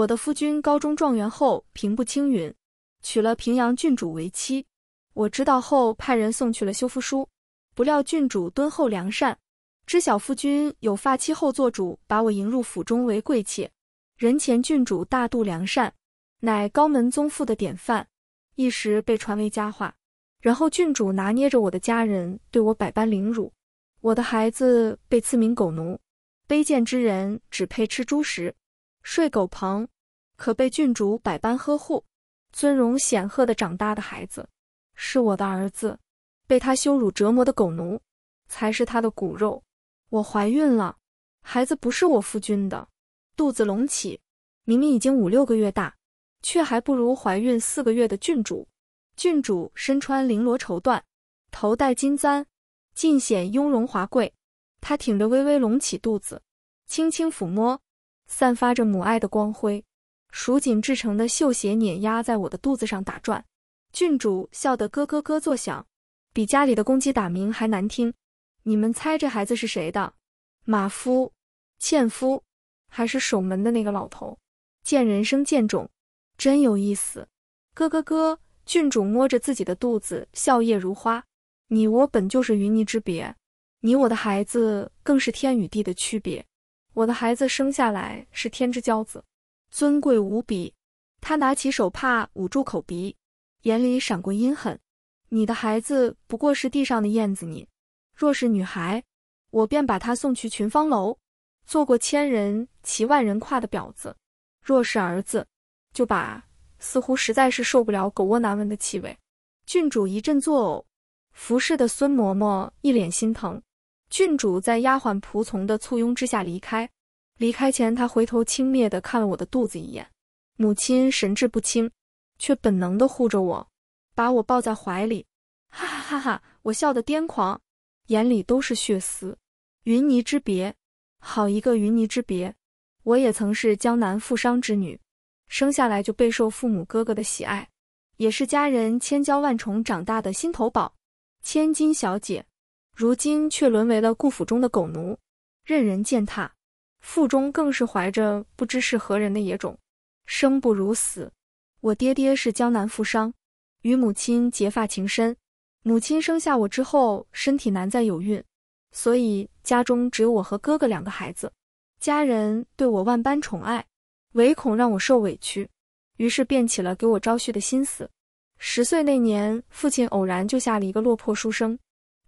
我的夫君高中状元后平步青云，娶了平阳郡主为妻。我知道后派人送去了休夫书，不料郡主敦厚良善，知晓夫君有发妻后做主把我迎入府中为贵妾。人前郡主大度良善，乃高门宗妇的典范，一时被传为佳话。然后郡主拿捏着我的家人，对我百般凌辱，我的孩子被赐名狗奴，卑贱之人只配吃猪食。睡狗棚，可被郡主百般呵护，尊荣显赫的长大的孩子，是我的儿子；被他羞辱折磨的狗奴，才是他的骨肉。我怀孕了，孩子不是我夫君的。肚子隆起，明明已经五六个月大，却还不如怀孕四个月的郡主。郡主身穿绫罗绸缎，头戴金簪，尽显雍容华贵。她挺着微微隆起肚子，轻轻抚摸。散发着母爱的光辉，蜀锦制成的绣鞋碾压在我的肚子上打转，郡主笑得咯咯咯作响，比家里的公鸡打鸣还难听。你们猜这孩子是谁的？马夫、纤夫，还是守门的那个老头？见人生贱种，真有意思！咯咯咯，郡主摸着自己的肚子，笑靥如花。你我本就是云泥之别，你我的孩子更是天与地的区别。我的孩子生下来是天之骄子，尊贵无比。他拿起手帕捂住口鼻，眼里闪过阴狠。你的孩子不过是地上的燕子，你若是女孩，我便把她送去群芳楼，做过千人骑、万人跨的婊子；若是儿子，就把……似乎实在是受不了狗窝难闻的气味，郡主一阵作呕。服侍的孙嬷嬷一脸心疼。郡主在丫鬟仆从的簇拥之下离开。离开前，她回头轻蔑地看了我的肚子一眼。母亲神志不清，却本能地护着我，把我抱在怀里。哈哈哈哈！我笑得癫狂，眼里都是血丝。云泥之别，好一个云泥之别！我也曾是江南富商之女，生下来就备受父母哥哥的喜爱，也是家人千娇万宠长大的心头宝，千金小姐。如今却沦为了顾府中的狗奴，任人践踏，腹中更是怀着不知是何人的野种，生不如死。我爹爹是江南富商，与母亲结发情深，母亲生下我之后身体难再有孕，所以家中只有我和哥哥两个孩子，家人对我万般宠爱，唯恐让我受委屈，于是便起了给我招婿的心思。十岁那年，父亲偶然救下了一个落魄书生。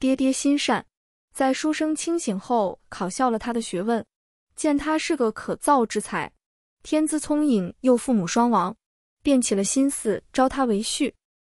爹爹心善，在书生清醒后考笑了他的学问，见他是个可造之才，天资聪颖又父母双亡，便起了心思招他为婿，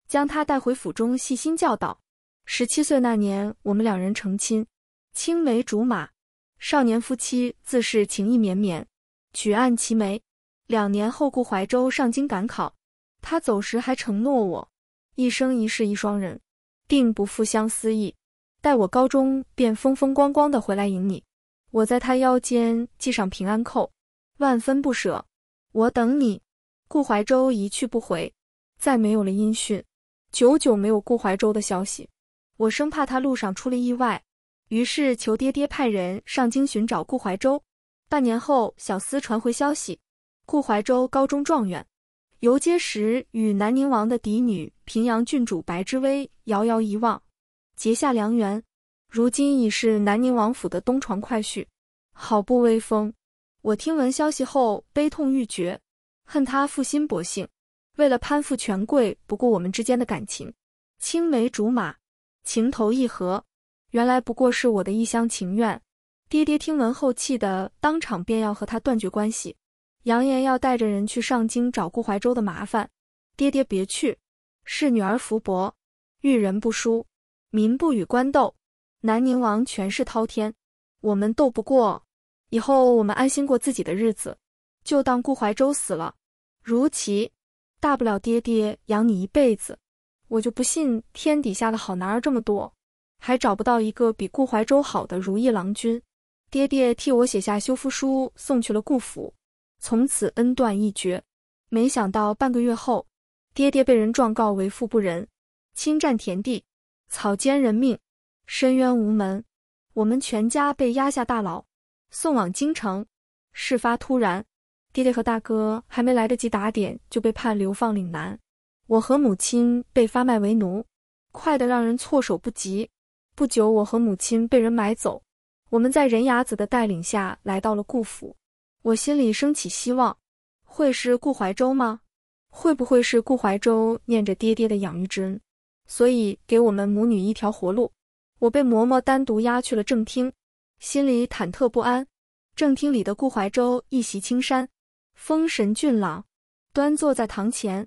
将他带回府中细心教导。十七岁那年，我们两人成亲，青梅竹马，少年夫妻自是情意绵绵，举案齐眉。两年后，顾怀州上京赶考，他走时还承诺我，一生一世一双人，定不负相思意。待我高中便风风光光的回来迎你，我在他腰间系上平安扣，万分不舍。我等你，顾怀洲一去不回，再没有了音讯。久久没有顾怀洲的消息，我生怕他路上出了意外，于是求爹爹派人上京寻找顾怀洲。半年后，小厮传回消息，顾怀洲高中状元，游街时与南宁王的嫡女平阳郡主白之薇遥遥一望。结下良缘，如今已是南宁王府的东床快婿，好不威风！我听闻消息后悲痛欲绝，恨他负心薄幸，为了攀附权贵不顾我们之间的感情。青梅竹马，情投意合，原来不过是我的一厢情愿。爹爹听闻后气得当场便要和他断绝关系，扬言要带着人去上京找顾怀洲的麻烦。爹爹别去，是女儿福薄，遇人不淑。民不与官斗，南宁王权势滔天，我们斗不过。以后我们安心过自己的日子，就当顾怀舟死了。如棋，大不了爹爹养你一辈子。我就不信天底下的好男儿这么多，还找不到一个比顾怀舟好的如意郎君。爹爹替我写下休夫书，送去了顾府，从此恩断义绝。没想到半个月后，爹爹被人状告为富不仁，侵占田地。草菅人命，深渊无门。我们全家被押下大牢，送往京城。事发突然，爹爹和大哥还没来得及打点，就被判流放岭南。我和母亲被发卖为奴，快得让人措手不及。不久，我和母亲被人买走。我们在任牙子的带领下来到了顾府，我心里升起希望：会是顾怀洲吗？会不会是顾怀洲念着爹爹的养育之恩？所以，给我们母女一条活路。我被嬷嬷单独押去了正厅，心里忐忑不安。正厅里的顾怀洲一袭青衫，风神俊朗，端坐在堂前，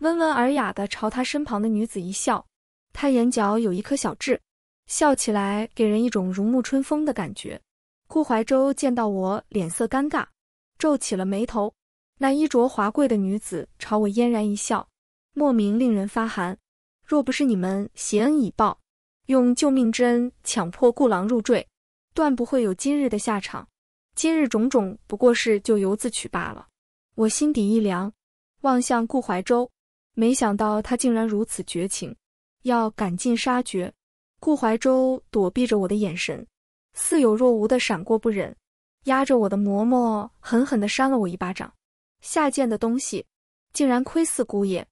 温文尔雅地朝他身旁的女子一笑。他眼角有一颗小痣，笑起来给人一种如沐春风的感觉。顾怀洲见到我，脸色尴尬，皱起了眉头。那衣着华贵的女子朝我嫣然一笑，莫名令人发寒。若不是你们衔恩以报，用救命之恩强迫顾郎入赘，断不会有今日的下场。今日种种不过是咎由自取罢了。我心底一凉，望向顾怀洲，没想到他竟然如此绝情，要赶尽杀绝。顾怀洲躲避着我的眼神，似有若无的闪过不忍，压着我的嬷嬷狠狠地扇了我一巴掌。下贱的东西，竟然亏伺姑爷！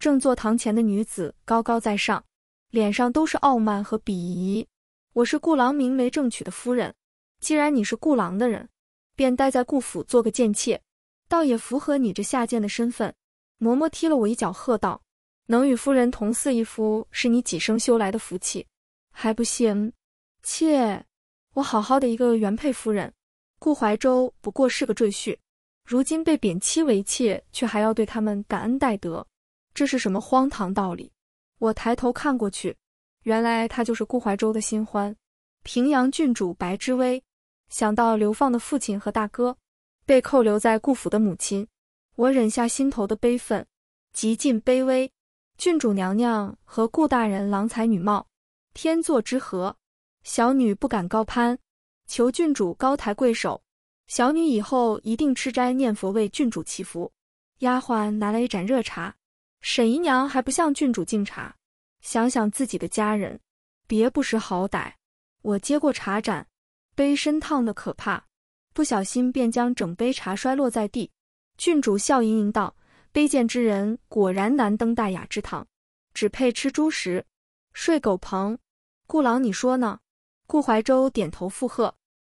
正坐堂前的女子高高在上，脸上都是傲慢和鄙夷。我是顾郎明媒正娶的夫人，既然你是顾郎的人，便待在顾府做个贱妾，倒也符合你这下贱的身份。嬷嬷踢了我一脚，喝道：“能与夫人同侍一夫，是你几生修来的福气，还不谢恩？”妾，我好好的一个原配夫人，顾怀洲不过是个赘婿，如今被贬妻为妾，却还要对他们感恩戴德。这是什么荒唐道理？我抬头看过去，原来她就是顾怀舟的新欢，平阳郡主白之薇。想到流放的父亲和大哥，被扣留在顾府的母亲，我忍下心头的悲愤，极尽卑微。郡主娘娘和顾大人郎才女貌，天作之合，小女不敢高攀，求郡主高抬贵手。小女以后一定吃斋念佛，为郡主祈福。丫鬟拿来一盏热茶。沈姨娘还不向郡主敬茶，想想自己的家人，别不识好歹。我接过茶盏，杯身烫得可怕，不小心便将整杯茶摔落在地。郡主笑盈盈道：“卑贱之人果然难登大雅之堂，只配吃猪食、睡狗棚。”顾郎，你说呢？顾怀洲点头附和，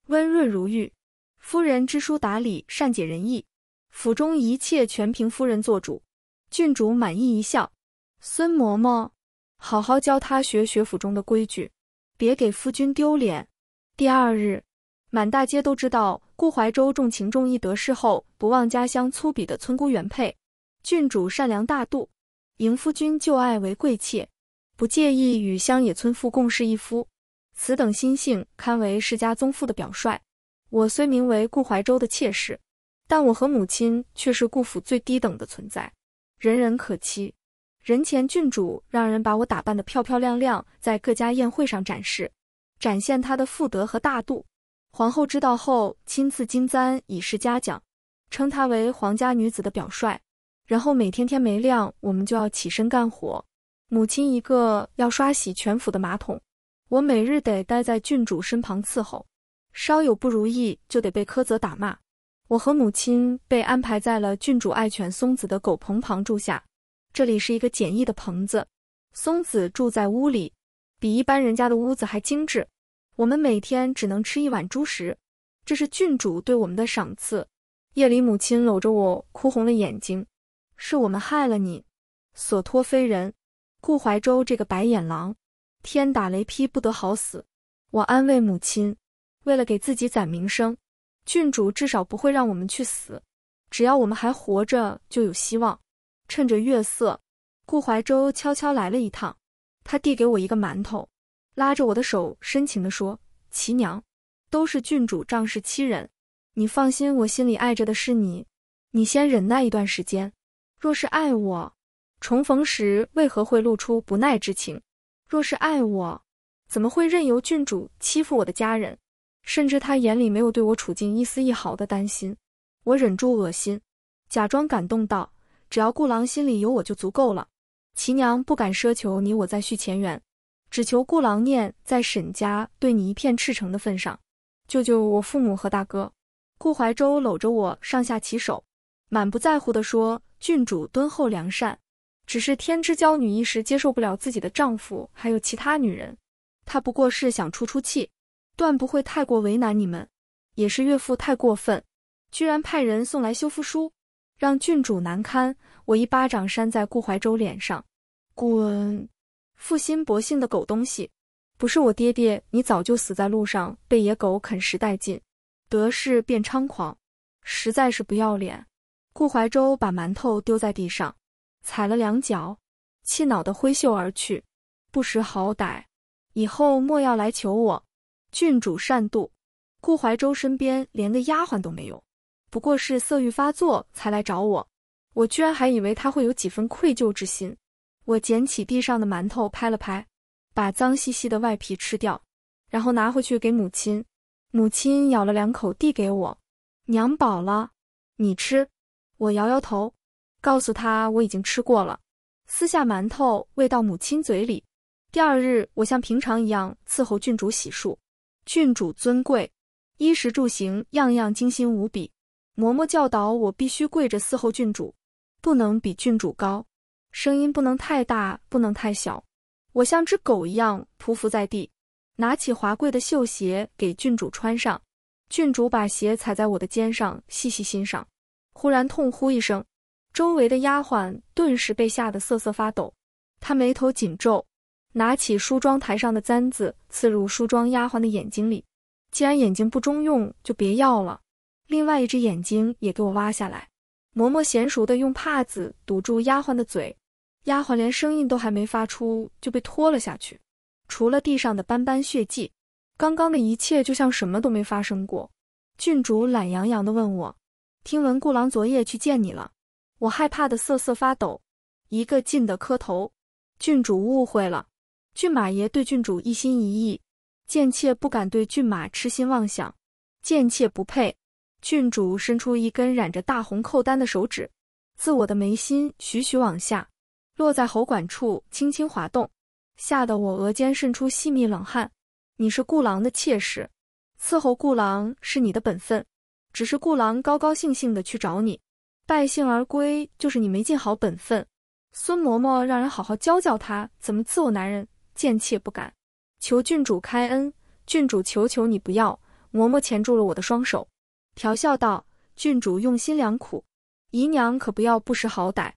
温润如玉。夫人知书达理，善解人意，府中一切全凭夫人做主。郡主满意一笑，孙嬷嬷，好好教他学学府中的规矩，别给夫君丢脸。第二日，满大街都知道顾怀州重情重义，得势后不忘家乡粗鄙的村姑原配。郡主善良大度，迎夫君旧爱为贵妾，不介意与乡野村妇共侍一夫。此等心性，堪为世家宗妇的表率。我虽名为顾怀州的妾室，但我和母亲却是顾府最低等的存在。人人可欺，人前郡主让人把我打扮得漂漂亮亮，在各家宴会上展示，展现她的富德和大度。皇后知道后，亲赐金簪以示嘉奖，称她为皇家女子的表率。然后每天天没亮，我们就要起身干活。母亲一个要刷洗全府的马桶，我每日得待在郡主身旁伺候，稍有不如意就得被苛责打骂。我和母亲被安排在了郡主爱犬松子的狗棚旁住下，这里是一个简易的棚子。松子住在屋里，比一般人家的屋子还精致。我们每天只能吃一碗猪食，这是郡主对我们的赏赐。夜里，母亲搂着我哭红了眼睛，是我们害了你，索托非人，顾怀洲这个白眼狼，天打雷劈不得好死！我安慰母亲，为了给自己攒名声。郡主至少不会让我们去死，只要我们还活着，就有希望。趁着月色，顾怀舟悄悄来了一趟，他递给我一个馒头，拉着我的手，深情地说：“齐娘，都是郡主仗势欺人，你放心，我心里爱着的是你。你先忍耐一段时间。若是爱我，重逢时为何会露出不耐之情？若是爱我，怎么会任由郡主欺负我的家人？”甚至他眼里没有对我处境一丝一毫的担心，我忍住恶心，假装感动道：“只要顾郎心里有我，就足够了。齐娘不敢奢求你我再续前缘，只求顾郎念在沈家对你一片赤诚的份上，救救我父母和大哥。”顾怀洲搂着我上下其手，满不在乎地说：“郡主敦厚良善，只是天之骄女一时接受不了自己的丈夫还有其他女人，她不过是想出出气。”断不会太过为难你们，也是岳父太过分，居然派人送来修复书，让郡主难堪。我一巴掌扇在顾怀洲脸上，滚！负心薄幸的狗东西，不是我爹爹，你早就死在路上，被野狗啃食殆尽。得势便猖狂，实在是不要脸。顾怀洲把馒头丢在地上，踩了两脚，气恼的挥袖而去。不识好歹，以后莫要来求我。郡主善妒，顾怀洲身边连个丫鬟都没有，不过是色欲发作才来找我。我居然还以为他会有几分愧疚之心。我捡起地上的馒头，拍了拍，把脏兮兮的外皮吃掉，然后拿回去给母亲。母亲咬了两口，递给我：“娘饱了，你吃。”我摇摇头，告诉他我已经吃过了，撕下馒头喂到母亲嘴里。第二日，我像平常一样伺候郡主洗漱。郡主尊贵，衣食住行样样精心无比。嬷嬷教导我必须跪着伺候郡主，不能比郡主高，声音不能太大，不能太小。我像只狗一样匍匐在地，拿起华贵的绣鞋给郡主穿上。郡主把鞋踩在我的肩上，细细欣赏。忽然痛呼一声，周围的丫鬟顿时被吓得瑟瑟发抖。她眉头紧皱。拿起梳妆台上的簪子，刺入梳妆丫鬟的眼睛里。既然眼睛不中用，就别要了。另外一只眼睛也给我挖下来。嬷嬷娴熟的用帕子堵住丫鬟的嘴，丫鬟连声音都还没发出，就被拖了下去。除了地上的斑斑血迹，刚刚的一切就像什么都没发生过。郡主懒洋洋的问我：“听闻顾郎昨夜去见你了？”我害怕的瑟瑟发抖，一个劲的磕头。郡主误会了。郡马爷对郡主一心一意，贱妾不敢对郡马痴心妄想，贱妾不配。郡主伸出一根染着大红扣丹的手指，自我的眉心徐徐往下，落在喉管处轻轻滑动，吓得我额间渗出细密冷汗。你是顾郎的妾室，伺候顾郎是你的本分，只是顾郎高高兴兴的去找你，败兴而归，就是你没尽好本分。孙嬷嬷让人好好教教他怎么伺候男人。贱妾不敢，求郡主开恩。郡主，求求你不要。嬷嬷钳住了我的双手，调笑道：“郡主用心良苦，姨娘可不要不识好歹，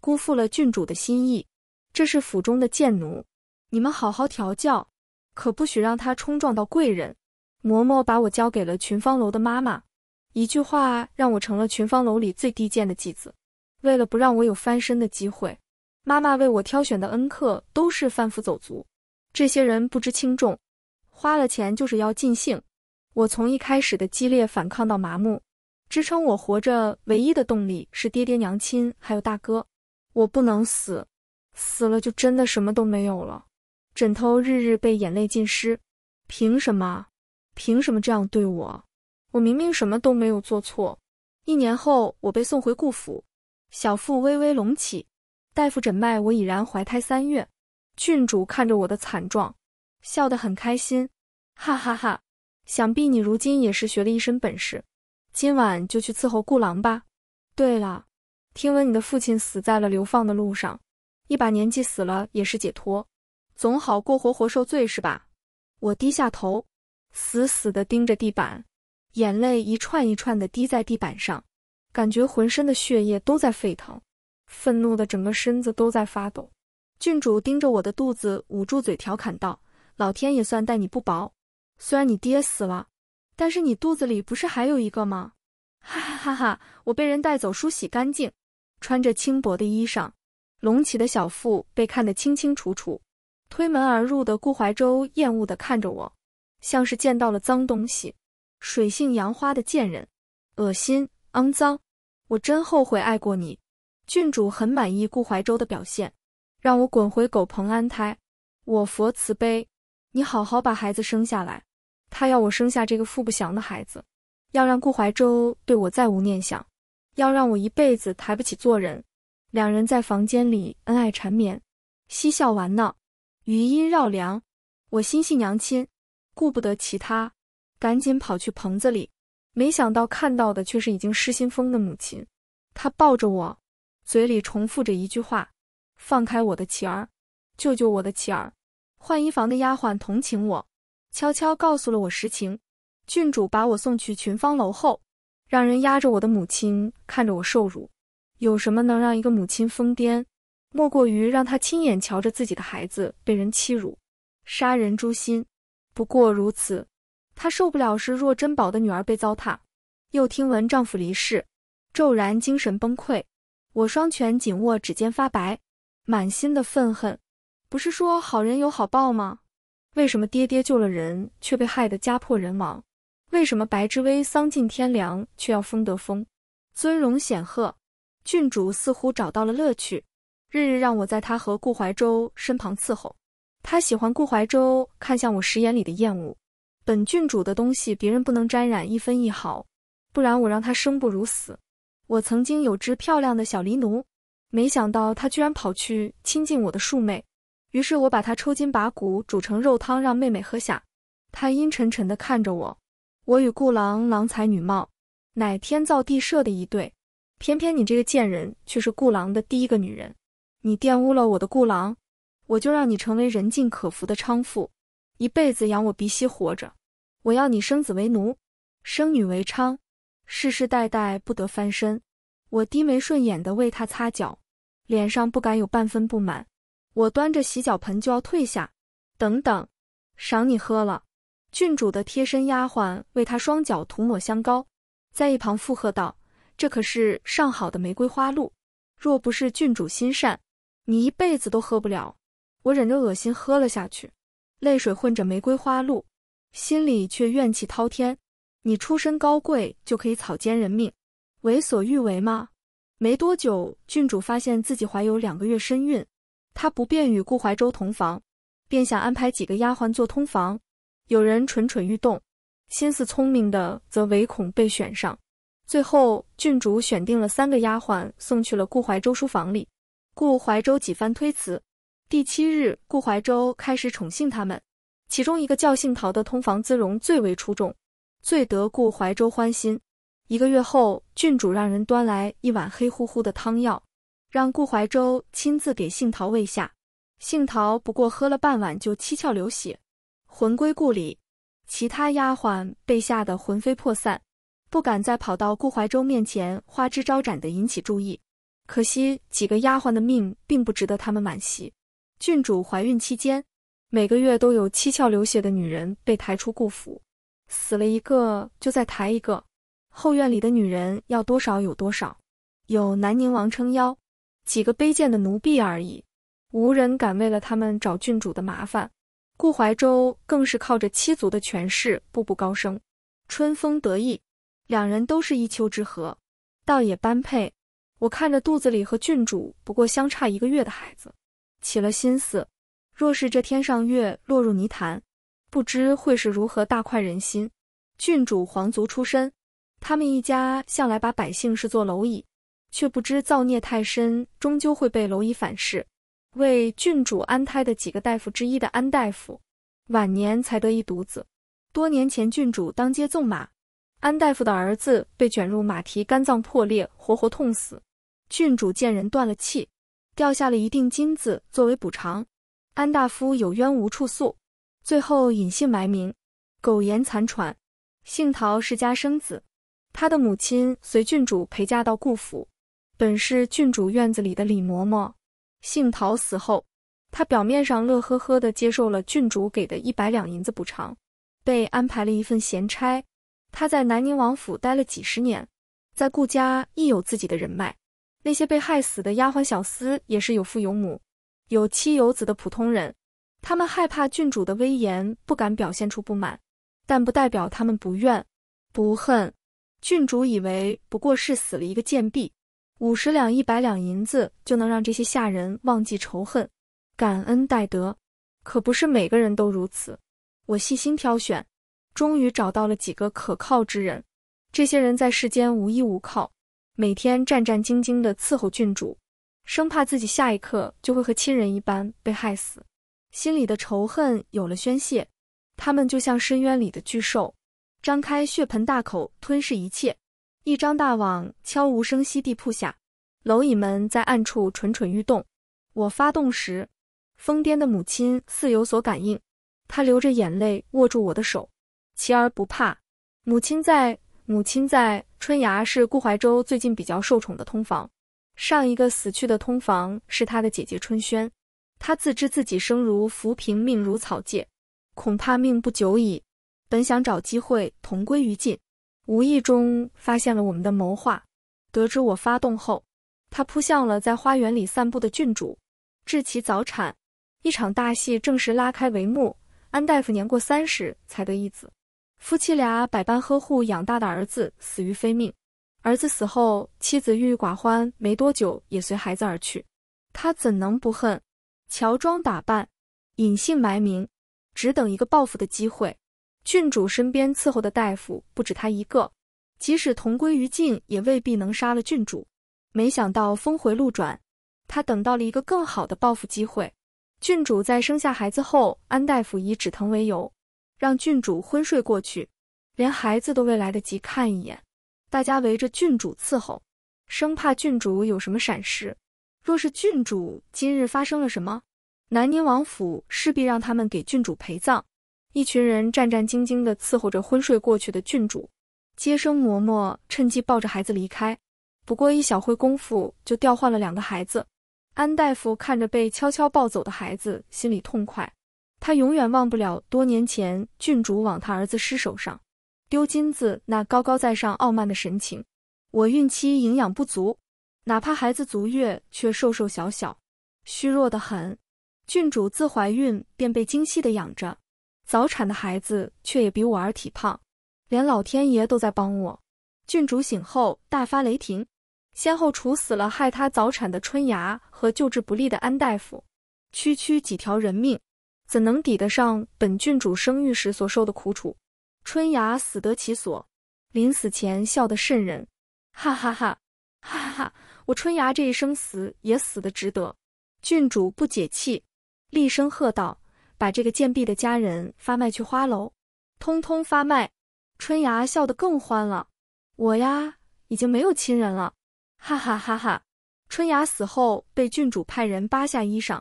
辜负了郡主的心意。”这是府中的贱奴，你们好好调教，可不许让他冲撞到贵人。嬷嬷把我交给了群芳楼的妈妈，一句话让我成了群芳楼里最低贱的妓子。为了不让我有翻身的机会。妈妈为我挑选的恩客都是贩夫走卒，这些人不知轻重，花了钱就是要尽兴。我从一开始的激烈反抗到麻木，支撑我活着唯一的动力是爹爹、娘亲还有大哥。我不能死，死了就真的什么都没有了。枕头日日被眼泪浸湿，凭什么？凭什么这样对我？我明明什么都没有做错。一年后，我被送回顾府，小腹微微隆起。大夫诊脉，我已然怀胎三月。郡主看着我的惨状，笑得很开心，哈哈哈。想必你如今也是学了一身本事，今晚就去伺候顾郎吧。对了，听闻你的父亲死在了流放的路上，一把年纪死了也是解脱，总好过活活受罪是吧？我低下头，死死地盯着地板，眼泪一串一串地滴在地板上，感觉浑身的血液都在沸腾。愤怒的整个身子都在发抖，郡主盯着我的肚子，捂住嘴调侃道：“老天也算待你不薄，虽然你爹死了，但是你肚子里不是还有一个吗？”哈哈哈！哈我被人带走，梳洗干净，穿着轻薄的衣裳，隆起的小腹被看得清清楚楚。推门而入的顾怀洲厌恶地看着我，像是见到了脏东西，水性杨花的贱人，恶心，肮脏，我真后悔爱过你。郡主很满意顾怀洲的表现，让我滚回狗棚安胎。我佛慈悲，你好好把孩子生下来。他要我生下这个富不祥的孩子，要让顾怀洲对我再无念想，要让我一辈子抬不起做人。两人在房间里恩爱缠绵，嬉笑玩闹，余音绕梁。我心系娘亲，顾不得其他，赶紧跑去棚子里，没想到看到的却是已经失心疯的母亲。她抱着我。嘴里重复着一句话：“放开我的妻儿，救救我的妻儿！”换衣房的丫鬟同情我，悄悄告诉了我实情。郡主把我送去群芳楼后，让人压着我的母亲看着我受辱。有什么能让一个母亲疯癫？莫过于让她亲眼瞧着自己的孩子被人欺辱，杀人诛心，不过如此。她受不了视若珍宝的女儿被糟蹋，又听闻丈夫离世，骤然精神崩溃。我双拳紧握，指尖发白，满心的愤恨。不是说好人有好报吗？为什么爹爹救了人，却被害得家破人亡？为什么白之微丧尽天良，却要封德封，尊荣显赫？郡主似乎找到了乐趣，日日让我在他和顾怀洲身旁伺候。他喜欢顾怀洲，看向我时眼里的厌恶。本郡主的东西，别人不能沾染一分一毫，不然我让他生不如死。我曾经有只漂亮的小狸奴，没想到它居然跑去亲近我的庶妹，于是我把它抽筋拔骨，煮成肉汤让妹妹喝下。它阴沉沉地看着我。我与顾郎郎才女貌，乃天造地设的一对，偏偏你这个贱人却是顾郎的第一个女人，你玷污了我的顾郎，我就让你成为人尽可夫的娼妇，一辈子养我鼻息活着。我要你生子为奴，生女为娼。世世代代不得翻身。我低眉顺眼地为他擦脚，脸上不敢有半分不满。我端着洗脚盆就要退下，等等，赏你喝了。郡主的贴身丫鬟为他双脚涂抹香膏，在一旁附和道：“这可是上好的玫瑰花露，若不是郡主心善，你一辈子都喝不了。”我忍着恶心喝了下去，泪水混着玫瑰花露，心里却怨气滔天。你出身高贵就可以草菅人命，为所欲为吗？没多久，郡主发现自己怀有两个月身孕，她不便与顾怀洲同房，便想安排几个丫鬟做通房。有人蠢蠢欲动，心思聪明的则唯恐被选上。最后，郡主选定了三个丫鬟，送去了顾怀洲书房里。顾怀洲几番推辞，第七日，顾怀洲开始宠幸他们。其中一个叫杏桃的通房姿容最为出众。最得顾怀舟欢心。一个月后，郡主让人端来一碗黑乎乎的汤药，让顾怀舟亲自给杏桃喂下。杏桃不过喝了半碗就七窍流血，魂归故里。其他丫鬟被吓得魂飞魄散，不敢再跑到顾怀舟面前花枝招展的引起注意。可惜几个丫鬟的命并不值得他们惋惜。郡主怀孕期间，每个月都有七窍流血的女人被抬出顾府。死了一个，就再抬一个。后院里的女人要多少有多少，有南宁王撑腰，几个卑贱的奴婢而已，无人敢为了他们找郡主的麻烦。顾怀洲更是靠着七族的权势，步步高升，春风得意。两人都是一丘之貉，倒也般配。我看着肚子里和郡主不过相差一个月的孩子，起了心思。若是这天上月落入泥潭，不知会是如何大快人心。郡主皇族出身，他们一家向来把百姓视作蝼蚁，却不知造孽太深，终究会被蝼蚁反噬。为郡主安胎的几个大夫之一的安大夫，晚年才得一独子。多年前，郡主当街纵马，安大夫的儿子被卷入马蹄，肝脏破裂，活活痛死。郡主见人断了气，掉下了一锭金子作为补偿。安大夫有冤无处诉。最后隐姓埋名，苟延残喘。姓陶世家生子，他的母亲随郡主陪嫁到顾府，本是郡主院子里的李嬷嬷。姓陶死后，他表面上乐呵呵的接受了郡主给的一百两银子补偿，被安排了一份闲差。他在南宁王府待了几十年，在顾家亦有自己的人脉。那些被害死的丫鬟小厮，也是有父有母、有妻有子的普通人。他们害怕郡主的威严，不敢表现出不满，但不代表他们不怨不恨。郡主以为不过是死了一个贱婢，五十两一百两银子就能让这些下人忘记仇恨，感恩戴德。可不是每个人都如此。我细心挑选，终于找到了几个可靠之人。这些人在世间无依无靠，每天战战兢兢地伺候郡主，生怕自己下一刻就会和亲人一般被害死。心里的仇恨有了宣泄，他们就像深渊里的巨兽，张开血盆大口吞噬一切。一张大网悄无声息地铺下，蝼蚁们在暗处蠢蠢欲动。我发动时，疯癫的母亲似有所感应，她流着眼泪握住我的手：“琪儿不怕，母亲在，母亲在。”春芽是顾怀洲最近比较受宠的通房，上一个死去的通房是他的姐姐春轩。他自知自己生如浮萍，命如草芥，恐怕命不久矣。本想找机会同归于尽，无意中发现了我们的谋划。得知我发动后，他扑向了在花园里散步的郡主，致其早产。一场大戏正式拉开帷幕。安大夫年过三十才得一子，夫妻俩百般呵护养大的儿子死于非命。儿子死后，妻子郁郁寡欢，没多久也随孩子而去。他怎能不恨？乔装打扮，隐姓埋名，只等一个报复的机会。郡主身边伺候的大夫不止他一个，即使同归于尽，也未必能杀了郡主。没想到峰回路转，他等到了一个更好的报复机会。郡主在生下孩子后，安大夫以止疼为由，让郡主昏睡过去，连孩子都未来得及看一眼。大家围着郡主伺候，生怕郡主有什么闪失。若是郡主今日发生了什么，南宁王府势必让他们给郡主陪葬。一群人战战兢兢地伺候着昏睡过去的郡主，接生嬷嬷趁机抱着孩子离开。不过一小会功夫，就调换了两个孩子。安大夫看着被悄悄抱走的孩子，心里痛快。他永远忘不了多年前郡主往他儿子尸首上丢金子那高高在上、傲慢的神情。我孕期营养不足。哪怕孩子足月，却瘦瘦小小，虚弱得很。郡主自怀孕便被精细的养着，早产的孩子却也比我儿体胖，连老天爷都在帮我。郡主醒后大发雷霆，先后处死了害她早产的春芽和救治不力的安大夫。区区几条人命，怎能抵得上本郡主生育时所受的苦楚？春芽死得其所，临死前笑得瘆人，哈哈哈。哈哈哈，我春芽这一生死也死的值得。郡主不解气，厉声喝道：“把这个贱婢的家人发卖去花楼，通通发卖！”春芽笑得更欢了。我呀，已经没有亲人了。哈哈哈哈！春芽死后被郡主派人扒下衣裳，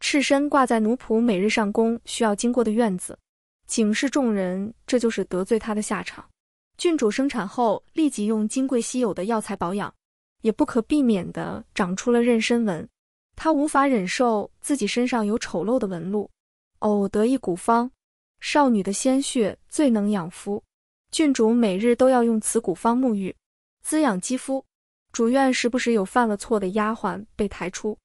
赤身挂在奴仆每日上工需要经过的院子，警示众人，这就是得罪他的下场。郡主生产后立即用金贵稀有的药材保养。也不可避免地长出了妊娠纹，她无法忍受自己身上有丑陋的纹路。偶得一古方，少女的鲜血最能养肤，郡主每日都要用此古方沐浴，滋养肌肤。主院时不时有犯了错的丫鬟被抬出，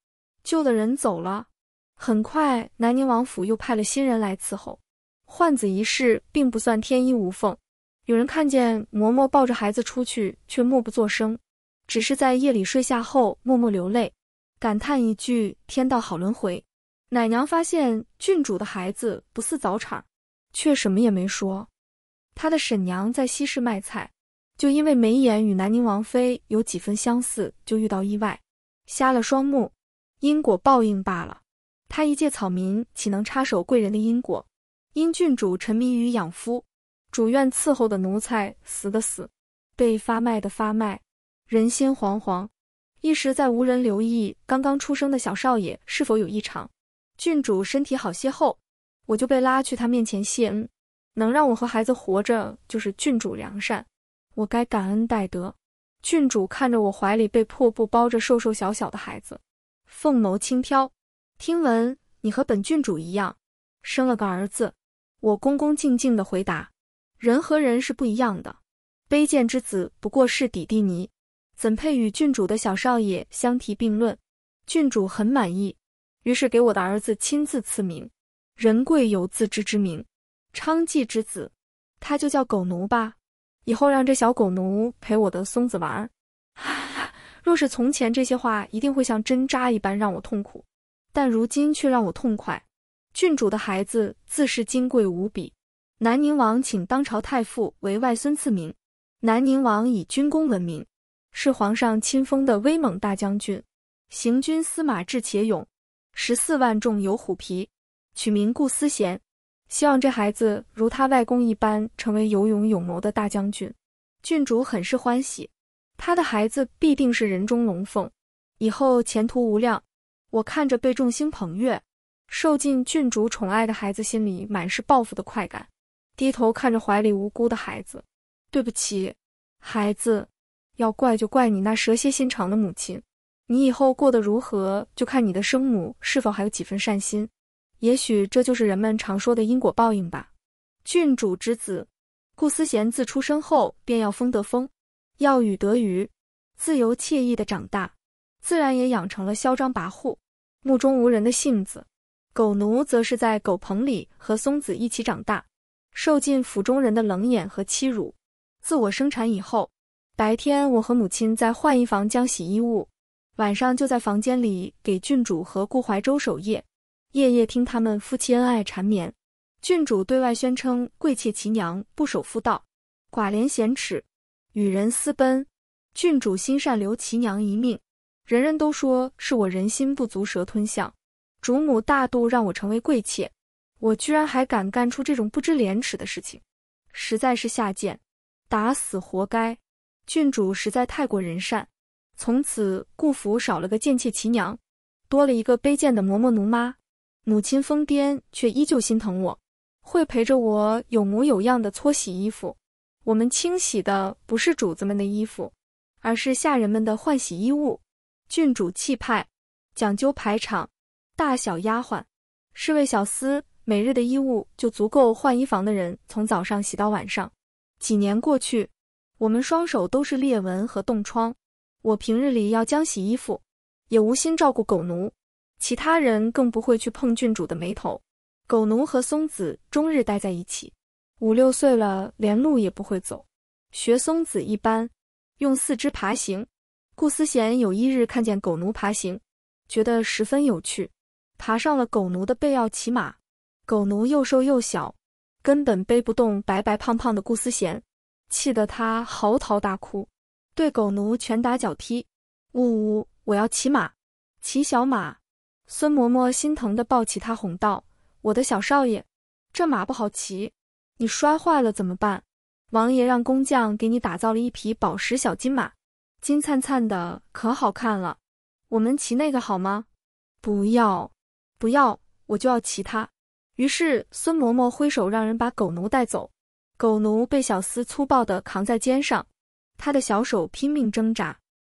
旧的人走了，很快南宁王府又派了新人来伺候。换子一事并不算天衣无缝，有人看见嬷嬷抱着孩子出去，却默不作声。只是在夜里睡下后默默流泪，感叹一句：“天道好轮回。”奶娘发现郡主的孩子不似早产，却什么也没说。她的婶娘在西市卖菜，就因为眉眼与南宁王妃有几分相似，就遇到意外，瞎了双目。因果报应罢了。她一介草民，岂能插手贵人的因果？因郡主沉迷于养夫，主院伺候的奴才死的死，被发卖的发卖。人心惶惶，一时再无人留意。刚刚出生的小少爷是否有异常？郡主身体好些后，我就被拉去他面前谢恩。能让我和孩子活着，就是郡主良善，我该感恩戴德。郡主看着我怀里被破布包着瘦瘦小小的孩子，凤眸轻飘。听闻你和本郡主一样，生了个儿子。我恭恭敬敬的回答：“人和人是不一样的，卑贱之子不过是底蒂尼。”怎配与郡主的小少爷相提并论？郡主很满意，于是给我的儿子亲自赐名。人贵有自知之明，昌妓之子，他就叫狗奴吧。以后让这小狗奴陪我的松子玩。若是从前，这些话一定会像针扎一般让我痛苦，但如今却让我痛快。郡主的孩子自是金贵无比。南宁王请当朝太傅为外孙赐名。南宁王以军功闻名。是皇上亲封的威猛大将军，行军司马智且勇，十四万众有虎皮，取名顾思贤，希望这孩子如他外公一般，成为有勇有谋的大将军。郡主很是欢喜，他的孩子必定是人中龙凤，以后前途无量。我看着被众星捧月、受尽郡主宠爱的孩子，心里满是报复的快感，低头看着怀里无辜的孩子，对不起，孩子。要怪就怪你那蛇蝎心肠的母亲，你以后过得如何，就看你的生母是否还有几分善心。也许这就是人们常说的因果报应吧。郡主之子顾思贤自出生后便要风得风，要雨得雨，自由惬意的长大，自然也养成了嚣张跋扈、目中无人的性子。狗奴则是在狗棚里和松子一起长大，受尽府中人的冷眼和欺辱。自我生产以后。白天我和母亲在换衣房浆洗衣物，晚上就在房间里给郡主和顾怀洲守夜，夜夜听他们夫妻恩爱缠绵。郡主对外宣称贵妾其娘不守妇道，寡廉鲜耻，与人私奔。郡主心善留其娘一命，人人都说是我人心不足蛇吞象，主母大度让我成为贵妾，我居然还敢干出这种不知廉耻的事情，实在是下贱，打死活该。郡主实在太过仁善，从此顾府少了个贱妾齐娘，多了一个卑贱的嬷嬷奴妈。母亲疯癫，却依旧心疼我，会陪着我有模有样的搓洗衣服。我们清洗的不是主子们的衣服，而是下人们的换洗衣物。郡主气派，讲究排场，大小丫鬟、侍卫、小厮每日的衣物就足够换衣房的人从早上洗到晚上。几年过去。我们双手都是裂纹和冻疮，我平日里要浆洗衣服，也无心照顾狗奴，其他人更不会去碰郡主的眉头。狗奴和松子终日待在一起，五六岁了，连路也不会走，学松子一般，用四肢爬行。顾思贤有一日看见狗奴爬行，觉得十分有趣，爬上了狗奴的背要骑马。狗奴又瘦又小，根本背不动白白胖胖的顾思贤。气得他嚎啕大哭，对狗奴拳打脚踢。呜呜，我要骑马，骑小马。孙嬷嬷心疼的抱起他，哄道：“我的小少爷，这马不好骑，你摔坏了怎么办？王爷让工匠给你打造了一匹宝石小金马，金灿灿的，可好看了。我们骑那个好吗？”“不要，不要，我就要骑它。”于是孙嬷嬷挥手让人把狗奴带走。狗奴被小厮粗暴地扛在肩上，他的小手拼命挣扎。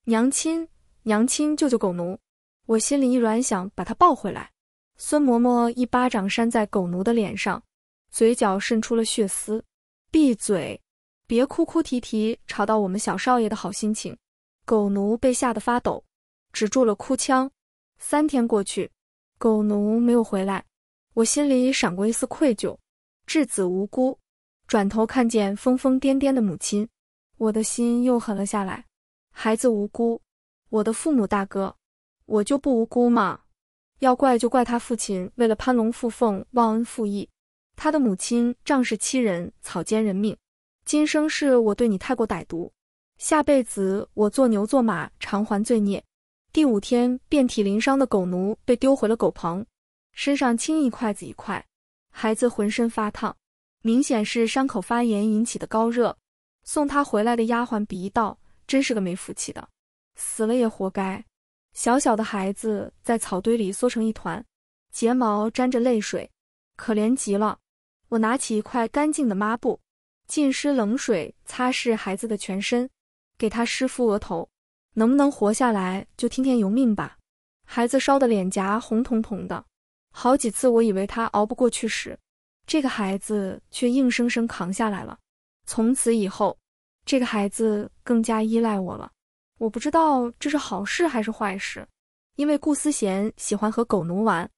娘亲，娘亲，救救狗奴！我心里一软，想把他抱回来。孙嬷嬷一巴掌扇在狗奴的脸上，嘴角渗出了血丝。闭嘴，别哭哭啼啼，吵到我们小少爷的好心情。狗奴被吓得发抖，止住了哭腔。三天过去，狗奴没有回来，我心里闪过一丝愧疚。稚子无辜。转头看见疯疯癫癫的母亲，我的心又狠了下来。孩子无辜，我的父母大哥，我就不无辜吗？要怪就怪他父亲为了攀龙附凤忘恩负义，他的母亲仗势欺人，草菅人命。今生是我对你太过歹毒，下辈子我做牛做马偿还罪孽。第五天，遍体鳞伤的狗奴被丢回了狗棚，身上青一块紫一块，孩子浑身发烫。明显是伤口发炎引起的高热。送他回来的丫鬟鄙夷道：“真是个没福气的，死了也活该。”小小的孩子在草堆里缩成一团，睫毛沾着泪水，可怜极了。我拿起一块干净的抹布，浸湿冷水擦拭孩子的全身，给他湿敷额头。能不能活下来，就听天由命吧。孩子烧的脸颊红彤彤的，好几次我以为他熬不过去时。这个孩子却硬生生扛下来了。从此以后，这个孩子更加依赖我了。我不知道这是好事还是坏事。因为顾思贤喜欢和狗奴玩，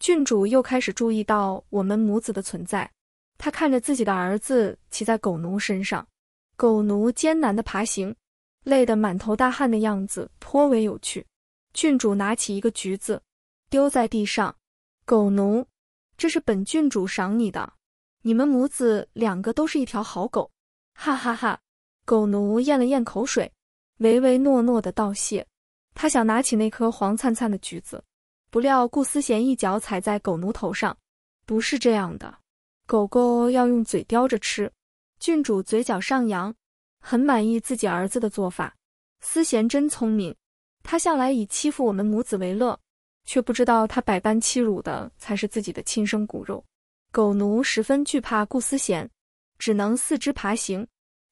郡主又开始注意到我们母子的存在。他看着自己的儿子骑在狗奴身上，狗奴艰难地爬行，累得满头大汗的样子颇为有趣。郡主拿起一个橘子，丢在地上，狗奴。这是本郡主赏你的，你们母子两个都是一条好狗，哈哈哈！狗奴咽了咽口水，唯唯诺诺地道谢。他想拿起那颗黄灿灿的橘子，不料顾思贤一脚踩在狗奴头上。不是这样的，狗狗要用嘴叼着吃。郡主嘴角上扬，很满意自己儿子的做法。思贤真聪明，他向来以欺负我们母子为乐。却不知道他百般欺辱的才是自己的亲生骨肉，狗奴十分惧怕顾思贤，只能四肢爬行，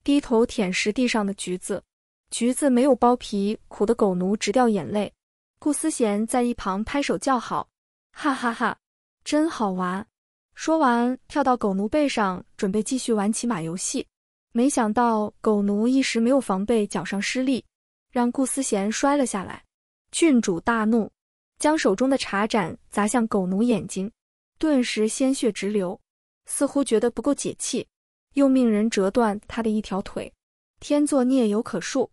低头舔食地上的橘子。橘子没有剥皮，苦的狗奴直掉眼泪。顾思贤在一旁拍手叫好，哈哈哈，真好玩！说完跳到狗奴背上，准备继续玩骑马游戏。没想到狗奴一时没有防备，脚上失力，让顾思贤摔了下来。郡主大怒。将手中的茶盏砸向狗奴眼睛，顿时鲜血直流。似乎觉得不够解气，又命人折断他的一条腿。天作孽犹可恕，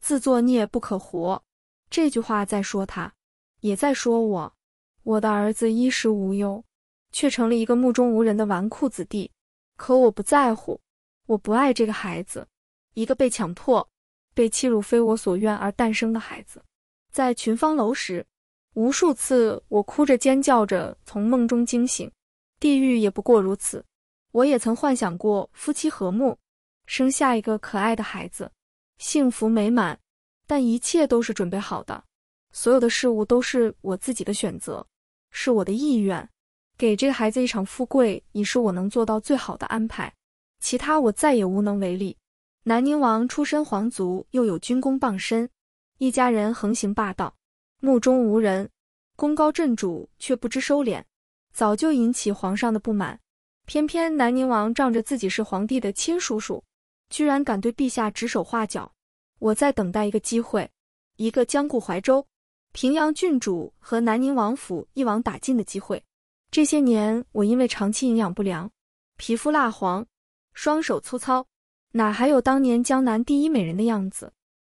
自作孽不可活。这句话在说他，也在说我。我的儿子衣食无忧，却成了一个目中无人的纨绔子弟。可我不在乎，我不爱这个孩子。一个被强迫、被欺辱、非我所愿而诞生的孩子，在群芳楼时。无数次，我哭着尖叫着从梦中惊醒，地狱也不过如此。我也曾幻想过夫妻和睦，生下一个可爱的孩子，幸福美满。但一切都是准备好的，所有的事物都是我自己的选择，是我的意愿。给这个孩子一场富贵，已是我能做到最好的安排，其他我再也无能为力。南宁王出身皇族，又有军功傍身，一家人横行霸道。目中无人，功高震主却不知收敛，早就引起皇上的不满。偏偏南宁王仗着自己是皇帝的亲叔叔，居然敢对陛下指手画脚。我在等待一个机会，一个将顾怀州、平阳郡主和南宁王府一网打尽的机会。这些年，我因为长期营养不良，皮肤蜡黄，双手粗糙，哪还有当年江南第一美人的样子？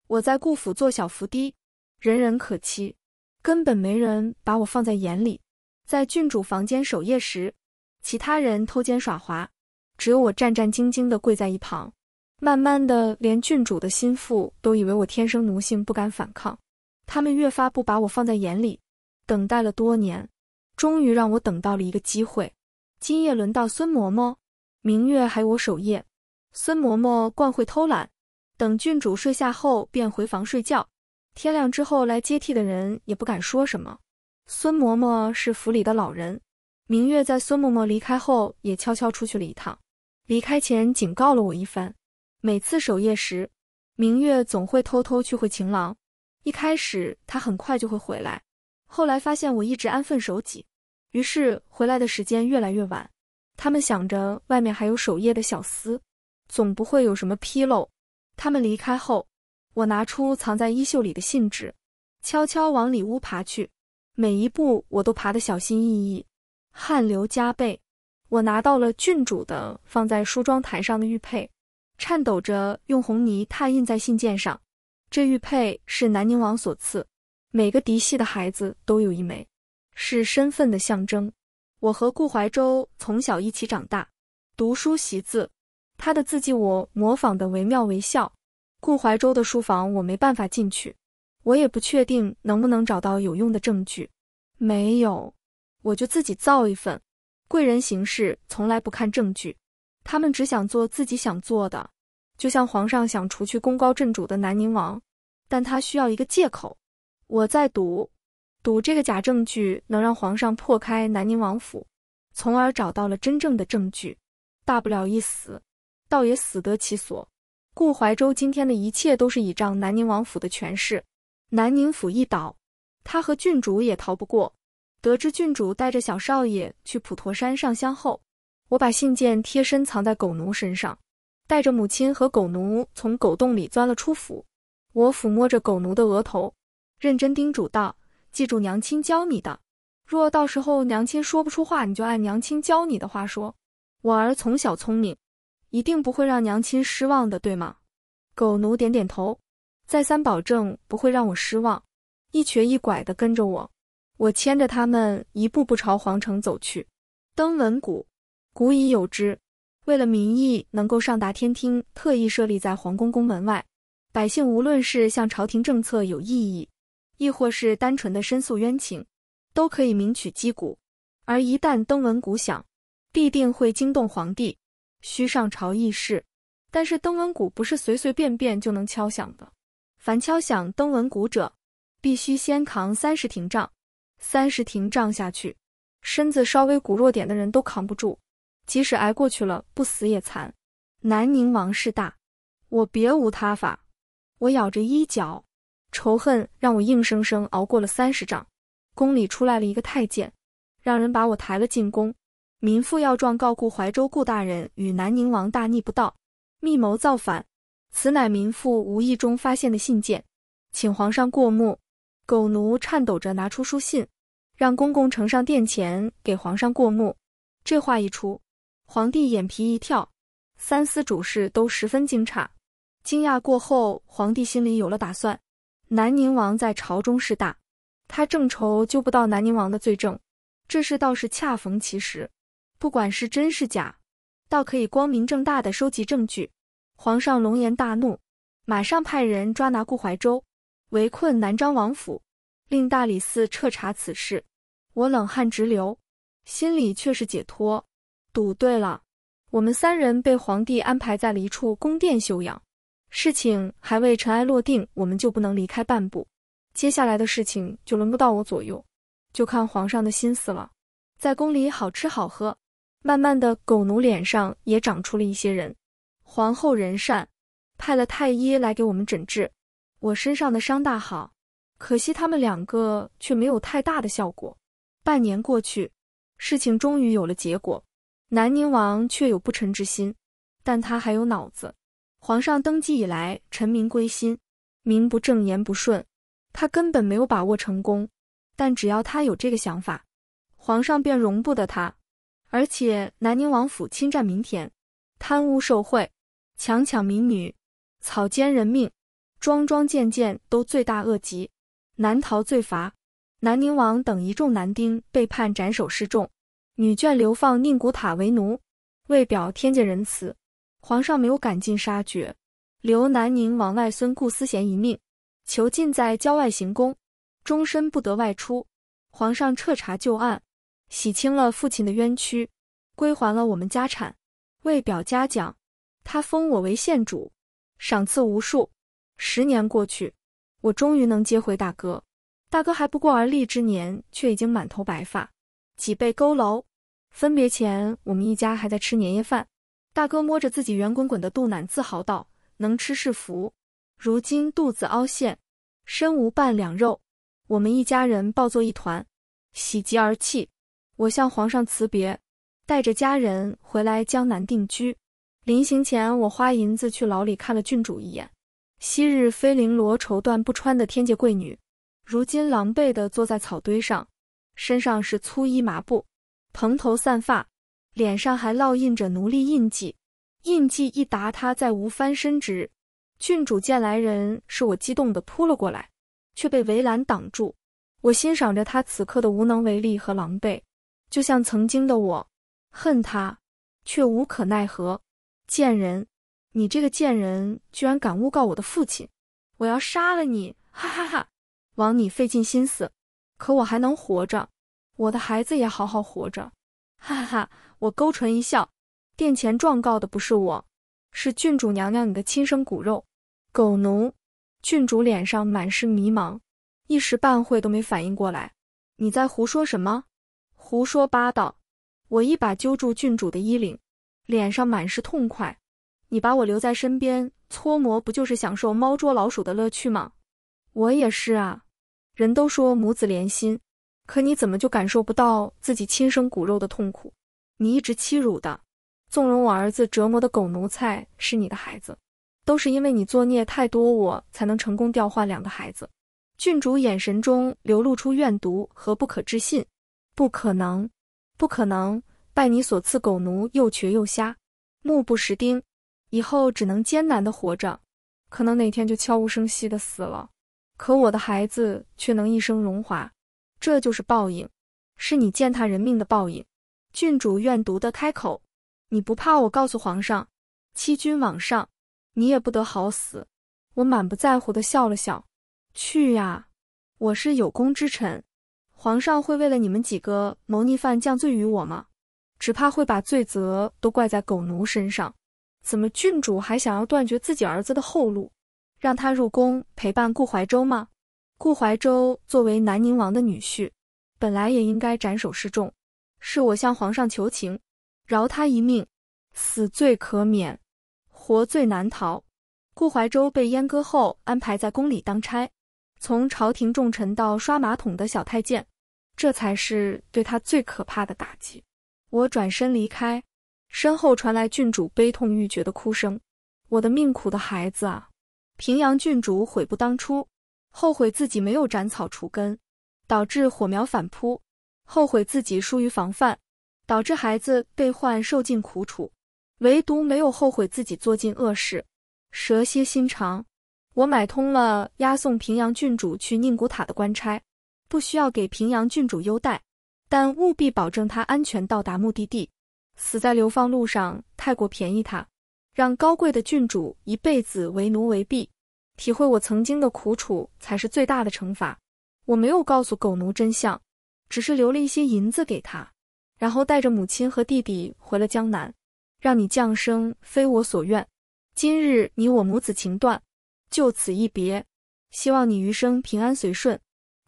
我在顾府做小伏低，人人可欺。根本没人把我放在眼里，在郡主房间守夜时，其他人偷奸耍滑，只有我战战兢兢地跪在一旁。慢慢的，连郡主的心腹都以为我天生奴性，不敢反抗。他们越发不把我放在眼里。等待了多年，终于让我等到了一个机会。今夜轮到孙嬷嬷、明月还有我守夜。孙嬷嬷惯会偷懒，等郡主睡下后便回房睡觉。天亮之后来接替的人也不敢说什么。孙嬷嬷是府里的老人，明月在孙嬷嬷离开后也悄悄出去了一趟，离开前警告了我一番。每次守夜时，明月总会偷偷去会情郎。一开始他很快就会回来，后来发现我一直安分守己，于是回来的时间越来越晚。他们想着外面还有守夜的小厮，总不会有什么纰漏。他们离开后。我拿出藏在衣袖里的信纸，悄悄往里屋爬去，每一步我都爬得小心翼翼，汗流浃背。我拿到了郡主的放在梳妆台上的玉佩，颤抖着用红泥拓印在信件上。这玉佩是南宁王所赐，每个嫡系的孩子都有一枚，是身份的象征。我和顾怀洲从小一起长大，读书习字，他的字迹我模仿得惟妙惟肖。顾怀洲的书房，我没办法进去，我也不确定能不能找到有用的证据。没有，我就自己造一份。贵人行事从来不看证据，他们只想做自己想做的。就像皇上想除去功高震主的南宁王，但他需要一个借口。我在赌，赌这个假证据能让皇上破开南宁王府，从而找到了真正的证据。大不了一死，倒也死得其所。顾怀舟今天的一切都是倚仗南宁王府的权势，南宁府一倒，他和郡主也逃不过。得知郡主带着小少爷去普陀山上香后，我把信件贴身藏在狗奴身上，带着母亲和狗奴从狗洞里钻了出府。我抚摸着狗奴的额头，认真叮嘱道：“记住娘亲教你的，若到时候娘亲说不出话，你就按娘亲教你的话说。我儿从小聪明。”一定不会让娘亲失望的，对吗？狗奴点点头，再三保证不会让我失望，一瘸一拐地跟着我。我牵着他们一步步朝皇城走去。登闻鼓，古已有之，为了民意能够上达天听，特意设立在皇宫宫门外。百姓无论是向朝廷政策有异议，亦或是单纯的申诉冤情，都可以鸣取击鼓。而一旦登闻鼓响，必定会惊动皇帝。需上朝议事，但是登闻鼓不是随随便便就能敲响的。凡敲响登闻鼓者，必须先扛三十廷杖。三十廷杖下去，身子稍微骨弱点的人都扛不住，即使挨过去了，不死也残。南宁王势大，我别无他法。我咬着衣角，仇恨让我硬生生熬过了三十仗。宫里出来了一个太监，让人把我抬了进宫。民妇要状告顾怀州顾大人与南宁王大逆不道，密谋造反，此乃民妇无意中发现的信件，请皇上过目。狗奴颤抖着拿出书信，让公公呈上殿前给皇上过目。这话一出，皇帝眼皮一跳，三司主事都十分惊诧。惊讶过后，皇帝心里有了打算。南宁王在朝中势大，他正愁揪不到南宁王的罪证，这事倒是恰逢其时。不管是真是假，倒可以光明正大的收集证据。皇上龙颜大怒，马上派人抓拿顾怀洲，围困南漳王府，令大理寺彻查此事。我冷汗直流，心里却是解脱。赌对了，我们三人被皇帝安排在了一处宫殿休养，事情还未尘埃落定，我们就不能离开半步。接下来的事情就轮不到我左右，就看皇上的心思了。在宫里好吃好喝。慢慢的，狗奴脸上也长出了一些人。皇后仁善，派了太医来给我们诊治，我身上的伤大好。可惜他们两个却没有太大的效果。半年过去，事情终于有了结果。南宁王却有不臣之心，但他还有脑子。皇上登基以来，臣民归心，名不正言不顺，他根本没有把握成功。但只要他有这个想法，皇上便容不得他。而且，南宁王府侵占民田，贪污受贿，强抢民女，草菅人命，桩桩件件都罪大恶极，难逃罪罚。南宁王等一众男丁被判斩首示众，女眷流放宁古塔为奴。为表天界仁慈，皇上没有赶尽杀绝，留南宁王外孙顾思贤一命，囚禁在郊外行宫，终身不得外出。皇上彻查旧案。洗清了父亲的冤屈，归还了我们家产，为表嘉奖，他封我为县主，赏赐无数。十年过去，我终于能接回大哥。大哥还不过而立之年，却已经满头白发，脊背佝偻。分别前，我们一家还在吃年夜饭。大哥摸着自己圆滚滚的肚腩，自豪道：“能吃是福。”如今肚子凹陷，身无半两肉。我们一家人抱作一团，喜极而泣。我向皇上辞别，带着家人回来江南定居。临行前，我花银子去牢里看了郡主一眼。昔日飞绫罗绸缎不穿的天界贵女，如今狼狈地坐在草堆上，身上是粗衣麻布，蓬头散发，脸上还烙印着奴隶印记。印记一达，她再无翻身之。郡主见来人是我，激动地扑了过来，却被围栏挡住。我欣赏着她此刻的无能为力和狼狈。就像曾经的我，恨他，却无可奈何。贱人，你这个贱人，居然敢诬告我的父亲，我要杀了你！哈哈哈，枉你费尽心思，可我还能活着，我的孩子也好好活着。哈哈哈，我勾唇一笑。殿前状告的不是我，是郡主娘娘，你的亲生骨肉。狗奴，郡主脸上满是迷茫，一时半会都没反应过来。你在胡说什么？胡说八道！我一把揪住郡主的衣领，脸上满是痛快。你把我留在身边搓磨，不就是享受猫捉老鼠的乐趣吗？我也是啊。人都说母子连心，可你怎么就感受不到自己亲生骨肉的痛苦？你一直欺辱的、纵容我儿子折磨的狗奴才，是你的孩子？都是因为你作孽太多，我才能成功调换两个孩子。郡主眼神中流露出怨毒和不可置信。不可能，不可能！拜你所赐，狗奴又瘸又瞎，目不识丁，以后只能艰难的活着，可能哪天就悄无声息的死了。可我的孩子却能一生荣华，这就是报应，是你践踏人命的报应。郡主怨毒的开口：“你不怕我告诉皇上，欺君罔上，你也不得好死。”我满不在乎的笑了笑：“去呀，我是有功之臣。”皇上会为了你们几个谋逆犯降罪于我吗？只怕会把罪责都怪在狗奴身上。怎么，郡主还想要断绝自己儿子的后路，让他入宫陪伴顾怀洲吗？顾怀洲作为南宁王的女婿，本来也应该斩首示众。是我向皇上求情，饶他一命，死罪可免，活罪难逃。顾怀洲被阉割后，安排在宫里当差。从朝廷重臣到刷马桶的小太监，这才是对他最可怕的打击。我转身离开，身后传来郡主悲痛欲绝的哭声。我的命苦的孩子啊！平阳郡主悔不当初，后悔自己没有斩草除根，导致火苗反扑；后悔自己疏于防范，导致孩子被患受尽苦楚，唯独没有后悔自己做尽恶事，蛇蝎心肠。我买通了押送平阳郡主去宁古塔的官差，不需要给平阳郡主优待，但务必保证她安全到达目的地。死在流放路上太过便宜她，让高贵的郡主一辈子为奴为婢，体会我曾经的苦楚才是最大的惩罚。我没有告诉狗奴真相，只是留了一些银子给他，然后带着母亲和弟弟回了江南。让你降生非我所愿，今日你我母子情断。就此一别，希望你余生平安随顺。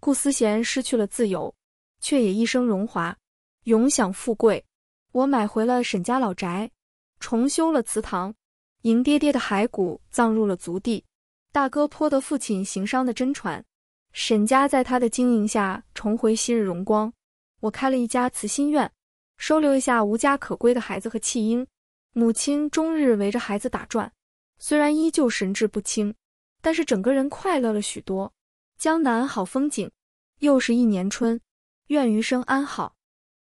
顾思贤失去了自由，却也一生荣华，永享富贵。我买回了沈家老宅，重修了祠堂，迎爹爹的骸骨葬入了族地。大哥颇得父亲行商的真传，沈家在他的经营下重回昔日荣光。我开了一家慈心院，收留一下无家可归的孩子和弃婴。母亲终日围着孩子打转，虽然依旧神志不清。但是整个人快乐了许多。江南好风景，又是一年春。愿余生安好。